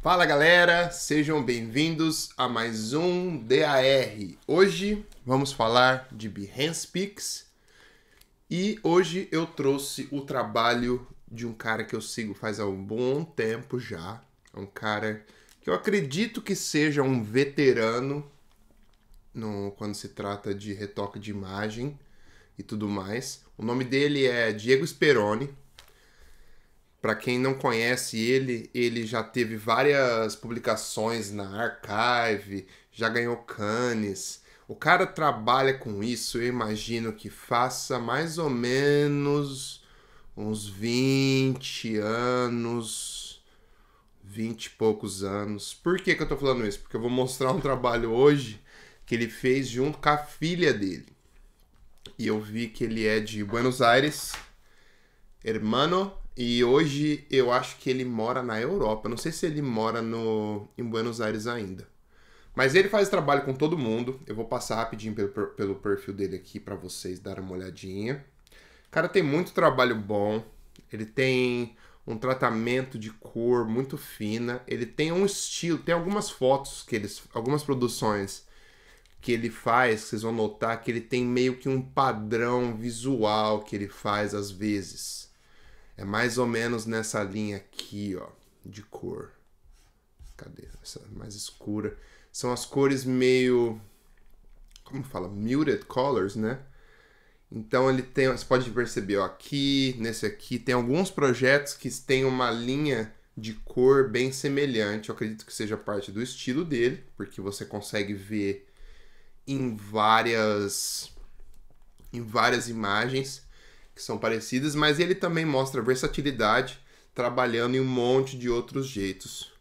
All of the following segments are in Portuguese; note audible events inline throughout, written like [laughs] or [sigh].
Fala galera, sejam bem-vindos a mais um DAR. Hoje vamos falar de Behance Pix e hoje eu trouxe o trabalho de um cara que eu sigo faz há um bom tempo já. É um cara que eu acredito que seja um veterano no, quando se trata de retoque de imagem e tudo mais. O nome dele é Diego Speroni. Para quem não conhece ele, ele já teve várias publicações na Archive, já ganhou Cannes. O cara trabalha com isso, eu imagino que faça mais ou menos uns 20 anos, 20 e poucos anos. Por que, que eu tô falando isso? Porque eu vou mostrar um trabalho hoje que ele fez junto com a filha dele. E eu vi que ele é de Buenos Aires, hermano e hoje eu acho que ele mora na Europa. Não sei se ele mora no, em Buenos Aires ainda. Mas ele faz trabalho com todo mundo. Eu vou passar rapidinho pelo, pelo perfil dele aqui para vocês darem uma olhadinha. O cara tem muito trabalho bom. Ele tem um tratamento de cor muito fina. Ele tem um estilo. Tem algumas fotos que eles. Algumas produções que ele faz, vocês vão notar que ele tem meio que um padrão visual que ele faz às vezes. É mais ou menos nessa linha aqui, ó, de cor. Cadê? Essa mais escura. São as cores meio. Como fala? Muted colors, né? Então ele tem. Você pode perceber, ó, aqui, nesse aqui, tem alguns projetos que têm uma linha de cor bem semelhante. Eu acredito que seja parte do estilo dele, porque você consegue ver em várias em várias imagens que são parecidas, mas ele também mostra versatilidade trabalhando em um monte de outros jeitos.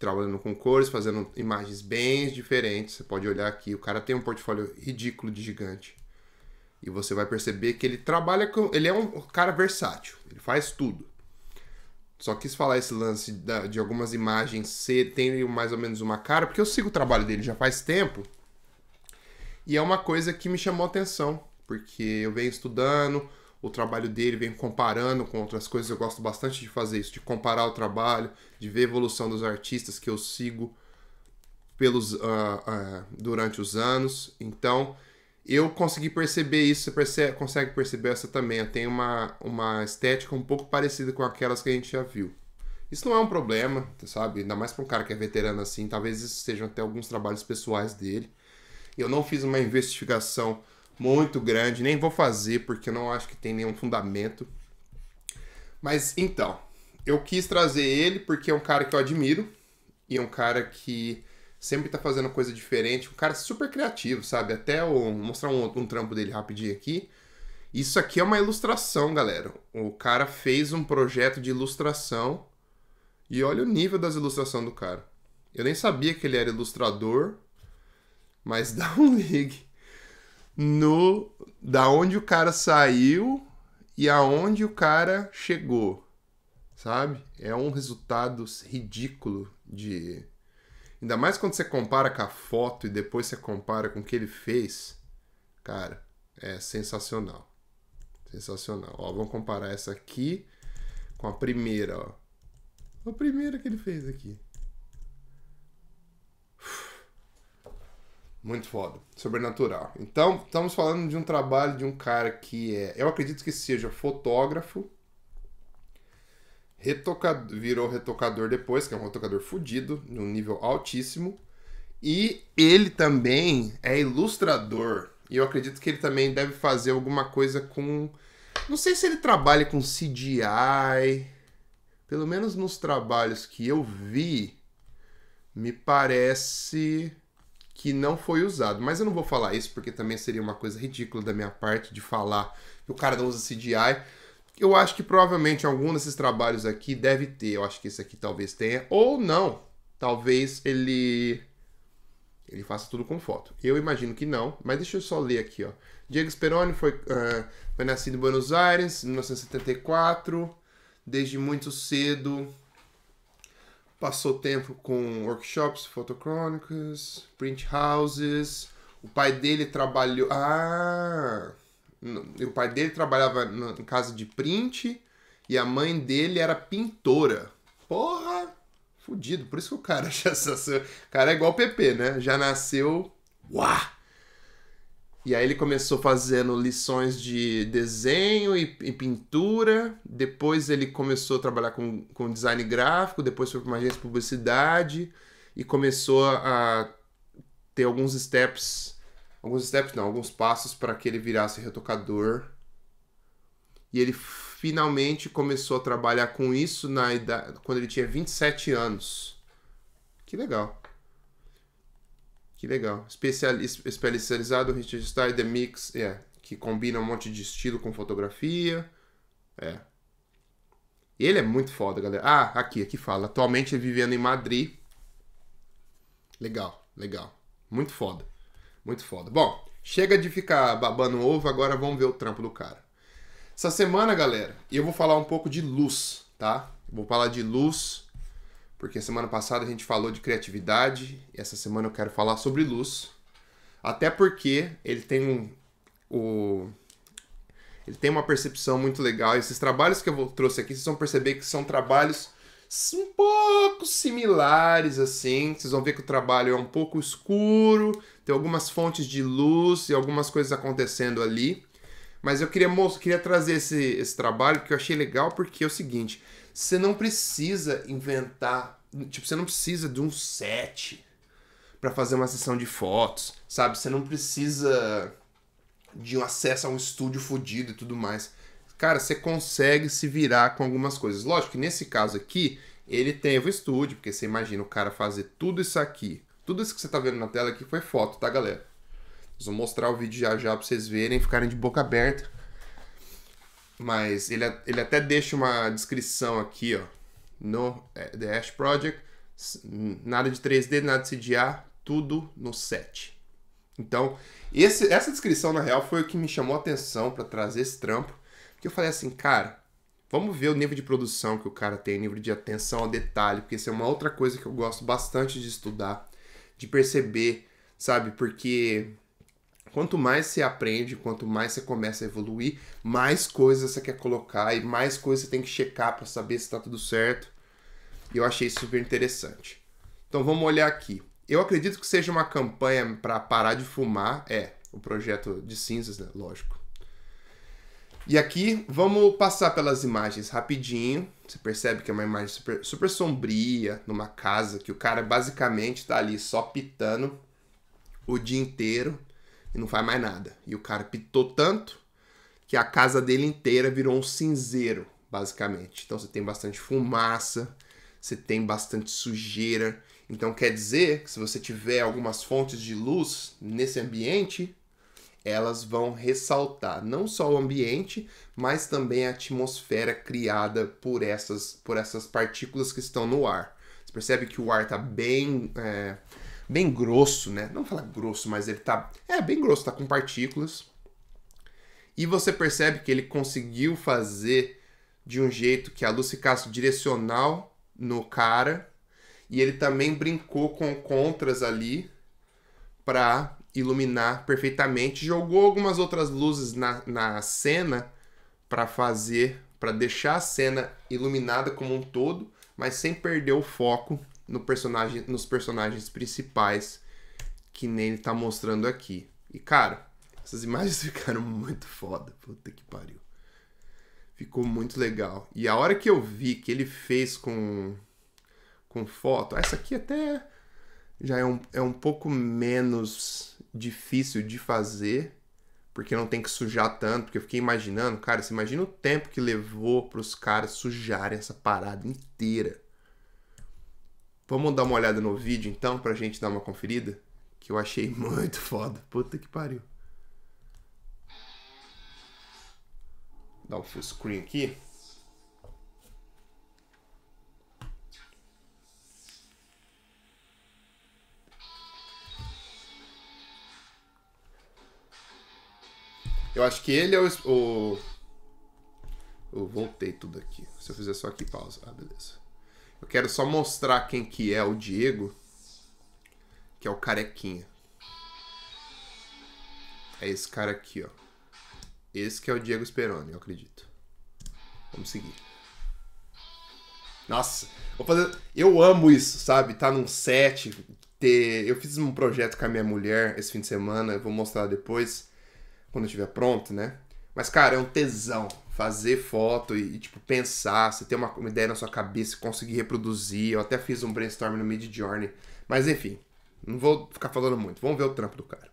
Trabalhando com cores, fazendo imagens bem diferentes. Você pode olhar aqui, o cara tem um portfólio ridículo de gigante. E você vai perceber que ele trabalha com. Ele é um cara versátil, ele faz tudo. Só quis falar esse lance de algumas imagens ser, tem mais ou menos uma cara, porque eu sigo o trabalho dele já faz tempo. E é uma coisa que me chamou atenção, porque eu venho estudando, o trabalho dele, venho comparando com outras coisas. Eu gosto bastante de fazer isso, de comparar o trabalho, de ver a evolução dos artistas que eu sigo pelos uh, uh, durante os anos. Então, eu consegui perceber isso, você percebe, consegue perceber essa também. Tem uma, uma estética um pouco parecida com aquelas que a gente já viu. Isso não é um problema, sabe? Ainda mais para um cara que é veterano assim. Talvez isso sejam até alguns trabalhos pessoais dele. Eu não fiz uma investigação muito grande, nem vou fazer porque não acho que tem nenhum fundamento. Mas então, eu quis trazer ele porque é um cara que eu admiro e é um cara que sempre tá fazendo coisa diferente, um cara super criativo, sabe? Até mostrar um, um trampo dele rapidinho aqui. Isso aqui é uma ilustração, galera. O cara fez um projeto de ilustração e olha o nível das ilustrações do cara. Eu nem sabia que ele era ilustrador, mas [laughs] dá um ligue no da onde o cara saiu e aonde o cara chegou, sabe? É um resultado ridículo de ainda mais quando você compara com a foto e depois você compara com o que ele fez, cara, é sensacional. Sensacional. Ó, vamos comparar essa aqui com a primeira, ó. A primeira que ele fez aqui. Uf. Muito foda. Sobrenatural. Então, estamos falando de um trabalho de um cara que é. Eu acredito que seja fotógrafo. Retocador, virou retocador depois, que é um retocador fudido, num nível altíssimo. E ele também é ilustrador. E eu acredito que ele também deve fazer alguma coisa com. Não sei se ele trabalha com CGI. Pelo menos nos trabalhos que eu vi, me parece que não foi usado. Mas eu não vou falar isso porque também seria uma coisa ridícula da minha parte de falar que o cara não usa CGI. Eu acho que provavelmente algum desses trabalhos aqui deve ter. Eu acho que esse aqui talvez tenha. Ou não. Talvez ele. Ele faça tudo com foto. Eu imagino que não, mas deixa eu só ler aqui, ó. Diego Speroni foi, uh, foi nascido em Buenos Aires, em 1974. Desde muito cedo Passou tempo com workshops, fotocrônicas, print houses. O pai dele trabalhou. Ah! O pai dele trabalhava em casa de print e a mãe dele era pintora. Porra! Fudido. Por isso que o cara [laughs] já. O cara é igual o PP, né? Já nasceu. Uau! E aí ele começou fazendo lições de desenho e, e, pintura, depois ele começou a trabalhar com, com design gráfico, depois foi para uma agência de publicidade e começou a ter alguns steps, alguns steps não, alguns passos para que ele virasse retocador. E ele finalmente começou a trabalhar com isso na idade, quando ele tinha 27 anos. Que legal. Que legal. Especial, especializado em style The Mix, é, que combina um monte de estilo com fotografia. É. Ele é muito foda, galera. Ah, aqui, aqui fala. Atualmente ele vivendo em Madrid. Legal, legal. Muito foda. Muito foda. Bom, chega de ficar babando ovo, agora vamos ver o trampo do cara. Essa semana, galera, eu vou falar um pouco de luz, tá? Vou falar de luz porque semana passada a gente falou de criatividade, e essa semana eu quero falar sobre luz. Até porque ele tem um. O, ele tem uma percepção muito legal. Esses trabalhos que eu trouxe aqui, vocês vão perceber que são trabalhos um pouco similares, assim. Vocês vão ver que o trabalho é um pouco escuro, tem algumas fontes de luz e algumas coisas acontecendo ali. Mas eu queria, most... queria trazer esse, esse trabalho que eu achei legal porque é o seguinte: você não precisa inventar. Tipo, você não precisa de um set para fazer uma sessão de fotos, sabe? Você não precisa de um acesso a um estúdio fodido e tudo mais. Cara, você consegue se virar com algumas coisas. Lógico que nesse caso aqui, ele teve o estúdio, porque você imagina o cara fazer tudo isso aqui. Tudo isso que você tá vendo na tela aqui foi foto, tá, galera? Vou mostrar o vídeo já já pra vocês verem, ficarem de boca aberta. Mas ele, ele até deixa uma descrição aqui, ó. No é, The Ash Project, nada de 3D, nada de CDA, tudo no set. Então, esse, essa descrição, na real, foi o que me chamou a atenção para trazer esse trampo. Porque eu falei assim, cara, vamos ver o nível de produção que o cara tem, nível de atenção ao detalhe, porque isso é uma outra coisa que eu gosto bastante de estudar, de perceber, sabe? Porque Quanto mais você aprende, quanto mais você começa a evoluir, mais coisas você quer colocar e mais coisas você tem que checar para saber se está tudo certo. E eu achei super interessante. Então vamos olhar aqui. Eu acredito que seja uma campanha para parar de fumar, é, o projeto de cinzas, né? Lógico. E aqui vamos passar pelas imagens rapidinho. Você percebe que é uma imagem super, super sombria, numa casa que o cara basicamente está ali só pitando o dia inteiro e não faz mais nada. E o cara pitou tanto que a casa dele inteira virou um cinzeiro, basicamente. Então você tem bastante fumaça, você tem bastante sujeira. Então quer dizer que se você tiver algumas fontes de luz nesse ambiente, elas vão ressaltar não só o ambiente, mas também a atmosfera criada por essas, por essas partículas que estão no ar. Você percebe que o ar está bem é, bem grosso, né? Não falar grosso, mas ele tá. É, bem grosso, tá com partículas. E você percebe que ele conseguiu fazer de um jeito que a luz ficasse direcional no cara. E ele também brincou com contras ali para iluminar perfeitamente. Jogou algumas outras luzes na, na cena para fazer, para deixar a cena iluminada como um todo, mas sem perder o foco no personagem, nos personagens principais que nem ele tá mostrando aqui. E cara, essas imagens [laughs] ficaram muito foda. Puta que pariu. Ficou muito legal. E a hora que eu vi que ele fez com com foto, essa aqui até já é um, é um pouco menos difícil de fazer, porque não tem que sujar tanto, porque eu fiquei imaginando, cara, você imagina o tempo que levou para os caras sujarem essa parada inteira. Vamos dar uma olhada no vídeo então pra gente dar uma conferida? Que eu achei [laughs] muito foda. Puta que pariu. Dá um full screen aqui. Eu acho que ele é o. o... Eu voltei tudo aqui. Se eu fizer só aqui pausa. Ah, beleza. Eu quero só mostrar quem que é o Diego, que é o carequinha. É esse cara aqui, ó. Esse que é o Diego Speroni, eu acredito. Vamos seguir. Nossa, vou fazer... eu amo isso, sabe? Tá num set, ter... eu fiz um projeto com a minha mulher esse fim de semana, eu vou mostrar depois, quando estiver pronto, né? Mas, cara, é um tesão fazer foto e, e, tipo, pensar, você ter uma, uma ideia na sua cabeça e conseguir reproduzir. Eu até fiz um brainstorm no Mid Journey. Mas enfim, não vou ficar falando muito. Vamos ver o trampo do cara.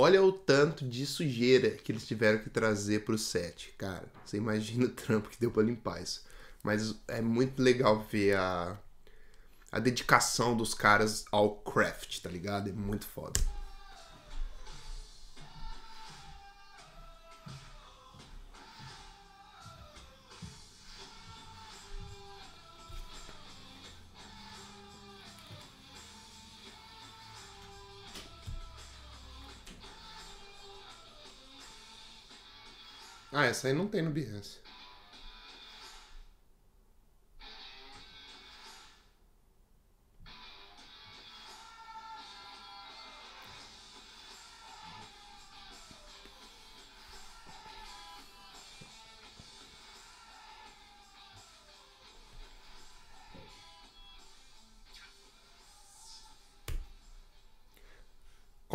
Olha o tanto de sujeira que eles tiveram que trazer pro set, cara. Você imagina o trampo que deu pra limpar isso. Mas é muito legal ver a, a dedicação dos caras ao craft, tá ligado? É muito foda. Ah, essa aí não tem no Behance.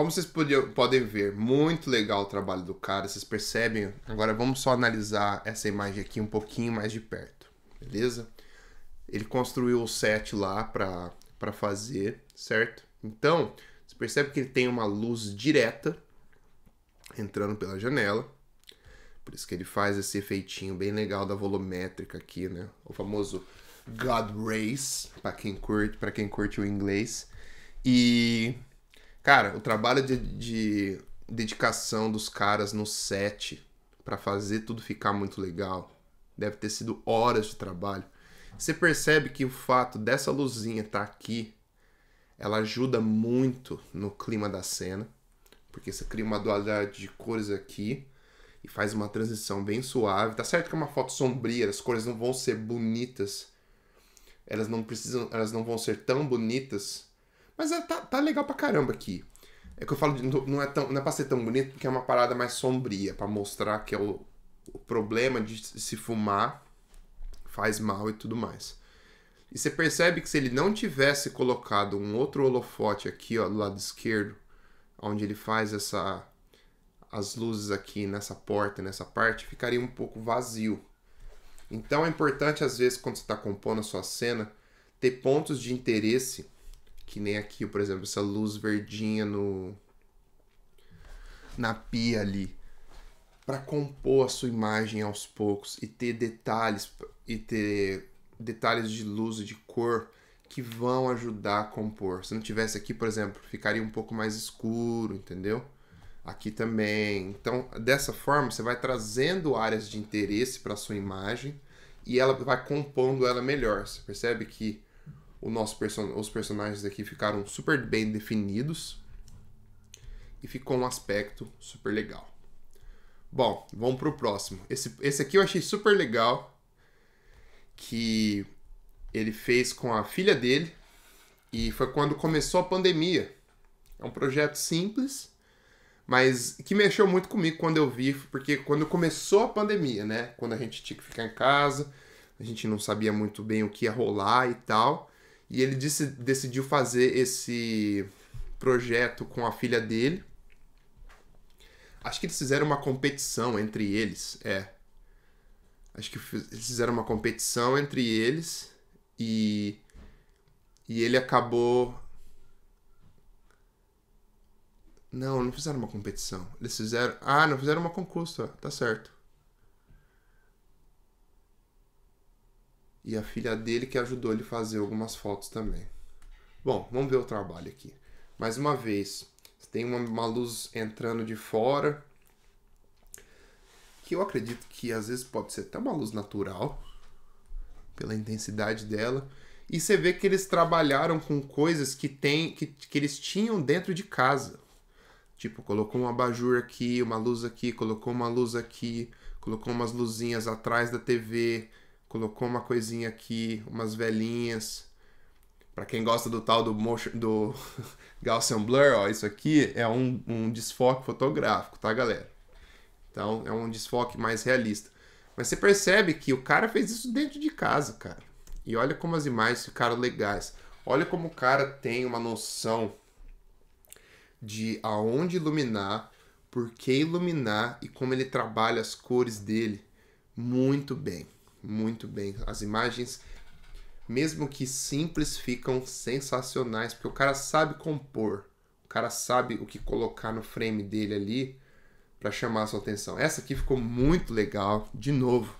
como vocês podiam, podem ver, muito legal o trabalho do cara, vocês percebem? Agora vamos só analisar essa imagem aqui um pouquinho mais de perto, beleza? Ele construiu o set lá para fazer, certo? Então, você percebe que ele tem uma luz direta entrando pela janela. Por isso que ele faz esse efeitinho bem legal da volumétrica aqui, né? O famoso God Race, para quem curte, para quem curte o inglês. E Cara, o trabalho de, de dedicação dos caras no set para fazer tudo ficar muito legal deve ter sido horas de trabalho. Você percebe que o fato dessa luzinha estar tá aqui, ela ajuda muito no clima da cena, porque você cria uma dualidade de cores aqui e faz uma transição bem suave. Tá certo que é uma foto sombria, as cores não vão ser bonitas. Elas não precisam, elas não vão ser tão bonitas mas é, tá, tá legal pra caramba aqui. É que eu falo, de, não é, tão, não é pra ser tão bonito, porque é uma parada mais sombria, para mostrar que é o, o problema de se fumar faz mal e tudo mais. E você percebe que se ele não tivesse colocado um outro holofote aqui, ó, do lado esquerdo, onde ele faz essa as luzes aqui nessa porta, nessa parte, ficaria um pouco vazio. Então é importante às vezes quando você está compondo a sua cena ter pontos de interesse que nem aqui, por exemplo, essa luz verdinha no na pia ali. Para compor a sua imagem aos poucos e ter detalhes e ter detalhes de luz e de cor que vão ajudar a compor. Se não tivesse aqui, por exemplo, ficaria um pouco mais escuro, entendeu? Aqui também. Então, dessa forma, você vai trazendo áreas de interesse para sua imagem e ela vai compondo ela melhor. Você percebe que o nosso person os personagens aqui ficaram super bem definidos e ficou um aspecto super legal. Bom, vamos pro próximo. Esse, esse aqui eu achei super legal que ele fez com a filha dele e foi quando começou a pandemia. É um projeto simples, mas que mexeu muito comigo quando eu vi, porque quando começou a pandemia, né? Quando a gente tinha que ficar em casa, a gente não sabia muito bem o que ia rolar e tal. E ele disse, decidiu fazer esse projeto com a filha dele. Acho que eles fizeram uma competição entre eles, é. Acho que eles fizeram uma competição entre eles e e ele acabou Não, não fizeram uma competição. Eles fizeram, ah, não fizeram uma concurso, tá certo. e a filha dele que ajudou ele a fazer algumas fotos também. Bom, vamos ver o trabalho aqui. Mais uma vez, tem uma, uma luz entrando de fora, que eu acredito que às vezes pode ser até uma luz natural, pela intensidade dela. E você vê que eles trabalharam com coisas que, tem, que, que eles tinham dentro de casa. Tipo, colocou um abajur aqui, uma luz aqui, colocou uma luz aqui, colocou umas luzinhas atrás da TV, colocou uma coisinha aqui, umas velhinhas. Para quem gosta do tal do, motion, do [laughs] Gaussian Blur, ó, isso aqui é um, um desfoque fotográfico, tá, galera? Então, é um desfoque mais realista. Mas você percebe que o cara fez isso dentro de casa, cara. E olha como as imagens ficaram legais. Olha como o cara tem uma noção de aonde iluminar, por que iluminar e como ele trabalha as cores dele muito bem muito bem. As imagens, mesmo que simples, ficam sensacionais, porque o cara sabe compor. O cara sabe o que colocar no frame dele ali para chamar a sua atenção. Essa aqui ficou muito legal, de novo.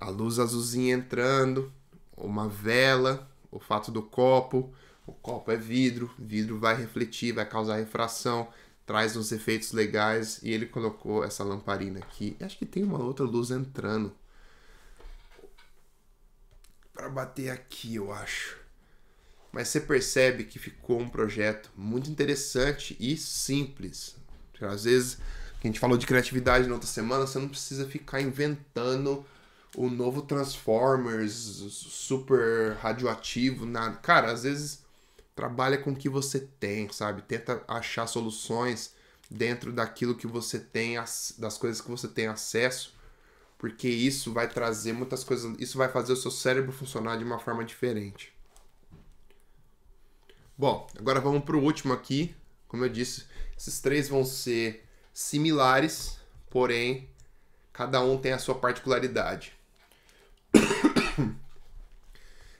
A luz azulzinha entrando, uma vela, o fato do copo, o copo é vidro, vidro vai refletir, vai causar refração, traz uns efeitos legais e ele colocou essa lamparina aqui. Acho que tem uma outra luz entrando para bater aqui, eu acho. Mas você percebe que ficou um projeto muito interessante e simples. Porque às vezes, a gente falou de criatividade na outra semana, você não precisa ficar inventando o novo Transformers super radioativo, nada. Cara, às vezes trabalha com o que você tem, sabe? Tenta achar soluções dentro daquilo que você tem, das coisas que você tem acesso porque isso vai trazer muitas coisas, isso vai fazer o seu cérebro funcionar de uma forma diferente. Bom, agora vamos para o último aqui. Como eu disse, esses três vão ser similares, porém cada um tem a sua particularidade. [coughs]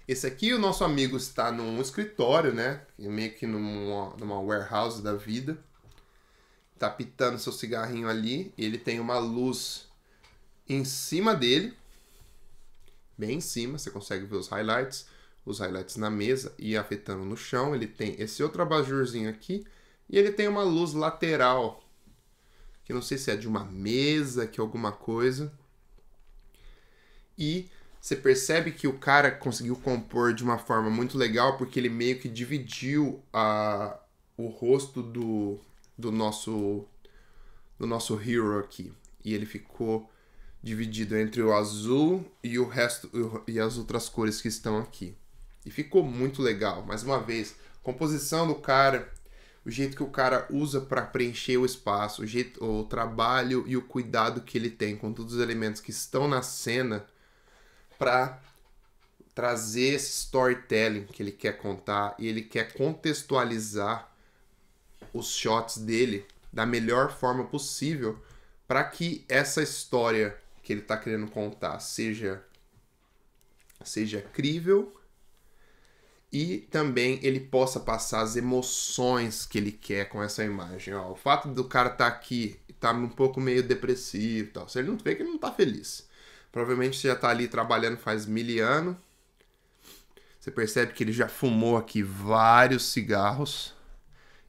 Esse aqui, o nosso amigo está num escritório, né? Meio que numa, numa warehouse da vida. Tá pitando seu cigarrinho ali. Ele tem uma luz em cima dele, bem em cima, você consegue ver os highlights, os highlights na mesa e afetando no chão. Ele tem esse outro abajurzinho aqui e ele tem uma luz lateral, que não sei se é de uma mesa, que é alguma coisa. E você percebe que o cara conseguiu compor de uma forma muito legal, porque ele meio que dividiu a, o rosto do, do nosso do nosso hero aqui. E ele ficou dividido entre o azul e o resto e as outras cores que estão aqui. E ficou muito legal. Mais uma vez, composição do cara, o jeito que o cara usa para preencher o espaço, o jeito, o trabalho e o cuidado que ele tem com todos os elementos que estão na cena para trazer esse storytelling que ele quer contar e ele quer contextualizar os shots dele da melhor forma possível para que essa história que ele está querendo contar seja seja crível e também ele possa passar as emoções que ele quer com essa imagem. Ó, o fato do cara estar tá aqui, estar tá um pouco meio depressivo, tal, você não vê que ele não está feliz. Provavelmente você já está ali trabalhando faz mil anos. Você percebe que ele já fumou aqui vários cigarros.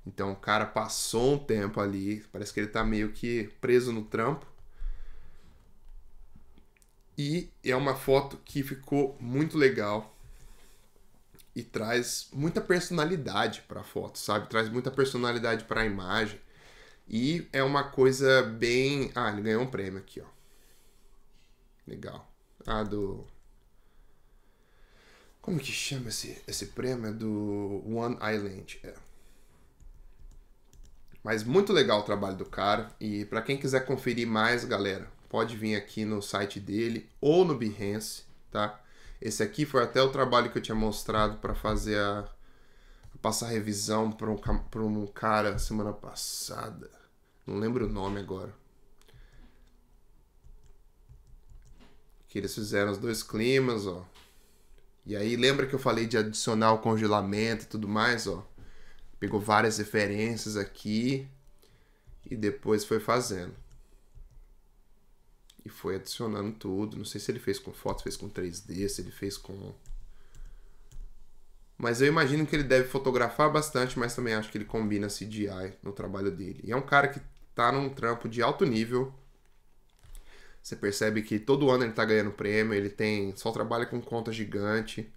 Então o cara passou um tempo ali, parece que ele está meio que preso no trampo. E é uma foto que ficou muito legal e traz muita personalidade para a foto, sabe? Traz muita personalidade para a imagem. E é uma coisa bem. Ah, ele ganhou um prêmio aqui, ó. Legal. Ah, do. Como que chama esse, esse prêmio? É do One Island. É. Mas muito legal o trabalho do cara. E para quem quiser conferir mais, galera, pode vir aqui no site dele ou no Behance, tá? Esse aqui foi até o trabalho que eu tinha mostrado para fazer a passar revisão para um, um cara semana passada. Não lembro o nome agora. Que eles fizeram os dois climas, ó. E aí lembra que eu falei de adicionar o congelamento e tudo mais, ó. Pegou várias referências aqui e depois foi fazendo e foi adicionando tudo. Não sei se ele fez com fotos, fez com 3D, se ele fez com. Mas eu imagino que ele deve fotografar bastante, mas também acho que ele combina CGI no trabalho dele. E é um cara que tá num trampo de alto nível. Você percebe que todo ano ele tá ganhando prêmio, ele tem só trabalha com conta gigante.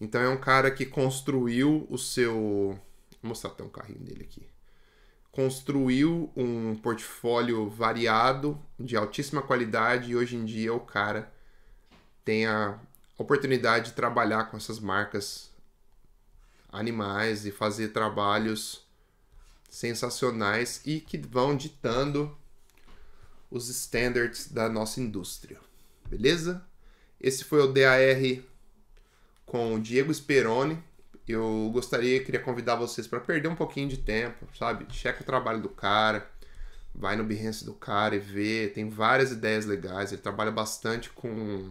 Então é um cara que construiu o seu. Vou mostrar até um carrinho dele aqui construiu um portfólio variado, de altíssima qualidade, e hoje em dia o cara tem a oportunidade de trabalhar com essas marcas animais e fazer trabalhos sensacionais e que vão ditando os standards da nossa indústria. Beleza? Esse foi o DAR com o Diego Speroni eu gostaria, queria convidar vocês para perder um pouquinho de tempo, sabe? Checa o trabalho do cara, vai no Behance do cara e vê, tem várias ideias legais, ele trabalha bastante com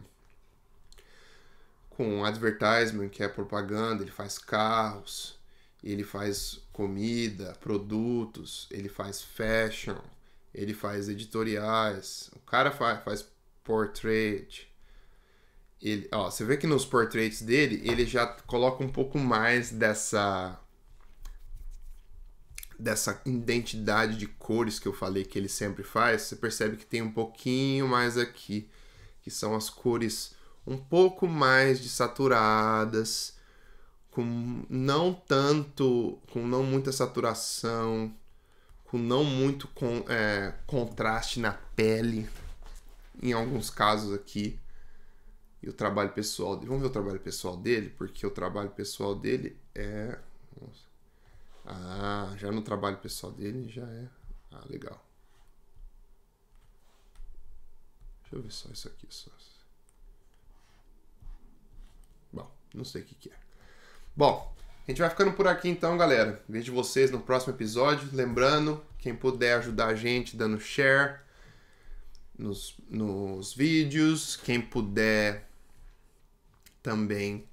com advertisement, que é propaganda, ele faz carros, ele faz comida, produtos, ele faz fashion, ele faz editoriais, o cara faz, faz portrait, ele, ó, você vê que nos portraits dele, ele já coloca um pouco mais dessa dessa identidade de cores que eu falei que ele sempre faz, você percebe que tem um pouquinho mais aqui, que são as cores um pouco mais desaturadas, com não tanto, com não muita saturação, com não muito com, é, contraste na pele, em alguns casos aqui e o trabalho pessoal dele. Vamos ver o trabalho pessoal dele, porque o trabalho pessoal dele é. Ah, já no trabalho pessoal dele já é. Ah, legal. Deixa eu ver só isso aqui. Só. Bom, não sei o que, que é. Bom, a gente vai ficando por aqui então, galera. Vejo vocês no próximo episódio. Lembrando, quem puder ajudar a gente dando share nos, nos vídeos, quem puder também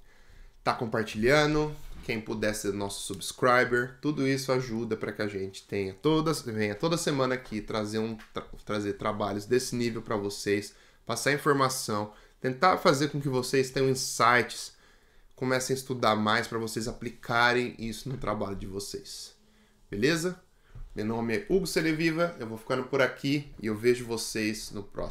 tá compartilhando, quem puder ser nosso subscriber, tudo isso ajuda para que a gente tenha todas venha toda semana aqui trazer, um, tra trazer trabalhos desse nível para vocês, passar informação, tentar fazer com que vocês tenham insights, comecem a estudar mais para vocês aplicarem isso no trabalho de vocês. Beleza? Meu nome é Hugo Cereviva, eu vou ficando por aqui e eu vejo vocês no próximo.